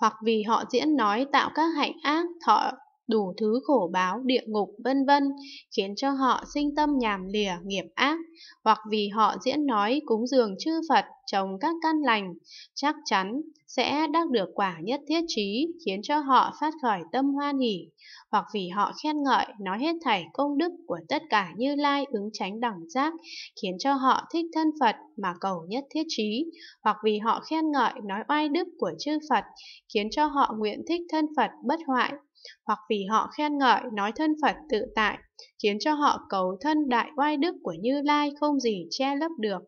hoặc vì họ diễn nói tạo các hạnh ác, thọ đủ thứ khổ báo, địa ngục, vân vân, khiến cho họ sinh tâm nhàm lìa nghiệp ác, hoặc vì họ diễn nói cúng dường chư Phật, trồng các căn lành, chắc chắn sẽ đắc được quả nhất thiết trí khiến cho họ phát khởi tâm hoan hỷ, hoặc vì họ khen ngợi nói hết thảy công đức của tất cả như lai ứng tránh đẳng giác, khiến cho họ thích thân Phật mà cầu nhất thiết trí, hoặc vì họ khen ngợi nói oai đức của chư Phật, khiến cho họ nguyện thích thân Phật bất hoại, hoặc vì họ khen ngợi nói thân Phật tự tại, khiến cho họ cầu thân đại oai đức của Như Lai không gì che lấp được.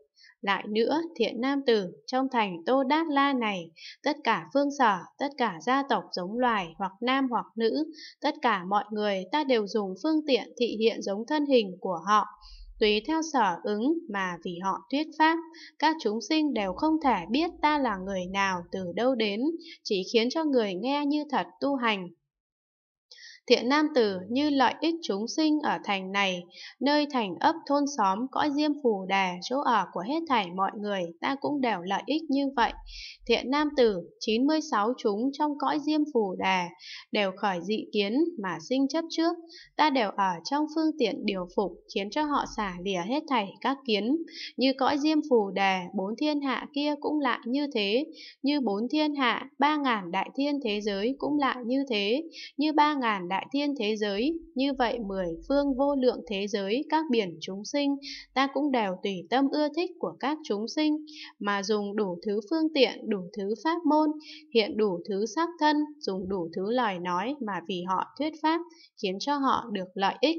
Lại nữa, thiện nam tử, trong thành Tô Đát La này, tất cả phương sở, tất cả gia tộc giống loài, hoặc nam hoặc nữ, tất cả mọi người ta đều dùng phương tiện thị hiện giống thân hình của họ. Tùy theo sở ứng mà vì họ thuyết pháp, các chúng sinh đều không thể biết ta là người nào từ đâu đến, chỉ khiến cho người nghe như thật tu hành, Thiện nam tử như lợi ích chúng sinh ở thành này, nơi thành ấp thôn xóm, cõi diêm phù đà, chỗ ở của hết thảy mọi người, ta cũng đều lợi ích như vậy. Thiện nam tử, 96 chúng trong cõi diêm phù đà, đều khởi dị kiến mà sinh chấp trước, ta đều ở trong phương tiện điều phục, khiến cho họ xả lìa hết thảy các kiến. Như cõi diêm phù đà, bốn thiên hạ kia cũng lại như thế, như bốn thiên hạ, ba ngàn đại thiên thế giới cũng lại như thế, như ba ngàn đại thiên thế giới, như vậy mười phương vô lượng thế giới các biển chúng sinh, ta cũng đều tùy tâm ưa thích của các chúng sinh, mà dùng đủ thứ phương tiện, đủ thứ pháp môn, hiện đủ thứ sắc thân, dùng đủ thứ lời nói mà vì họ thuyết pháp, khiến cho họ được lợi ích.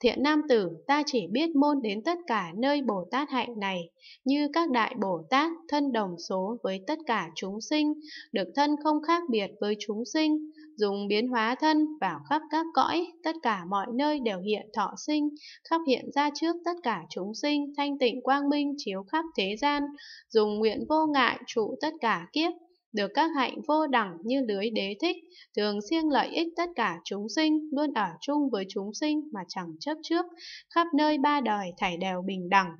Thiện nam tử, ta chỉ biết môn đến tất cả nơi Bồ Tát hạnh này, như các đại Bồ Tát thân đồng số với tất cả chúng sinh, được thân không khác biệt với chúng sinh, dùng biến hóa thân vào khắp các cõi, tất cả mọi nơi đều hiện thọ sinh, khắp hiện ra trước tất cả chúng sinh, thanh tịnh quang minh chiếu khắp thế gian, dùng nguyện vô ngại trụ tất cả kiếp, được các hạnh vô đẳng như lưới đế thích, thường siêng lợi ích tất cả chúng sinh, luôn ở chung với chúng sinh mà chẳng chấp trước, khắp nơi ba đời thảy đều bình đẳng.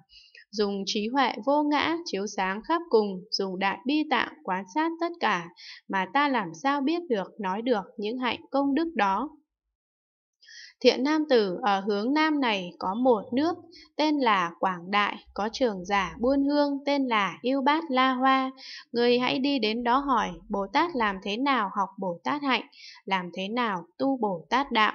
Dùng trí huệ vô ngã chiếu sáng khắp cùng, dùng đại bi tạng quan sát tất cả, mà ta làm sao biết được, nói được những hạnh công đức đó. Thiện nam tử ở hướng nam này có một nước tên là Quảng Đại, có trường giả buôn hương tên là Yêu Bát La Hoa. Người hãy đi đến đó hỏi Bồ Tát làm thế nào học Bồ Tát hạnh, làm thế nào tu Bồ Tát đạo.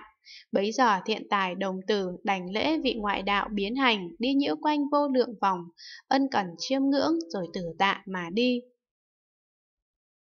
Bấy giờ thiện tài đồng tử đành lễ vị ngoại đạo biến hành, đi nhiễu quanh vô lượng vòng, ân cần chiêm ngưỡng rồi tử tạ mà đi.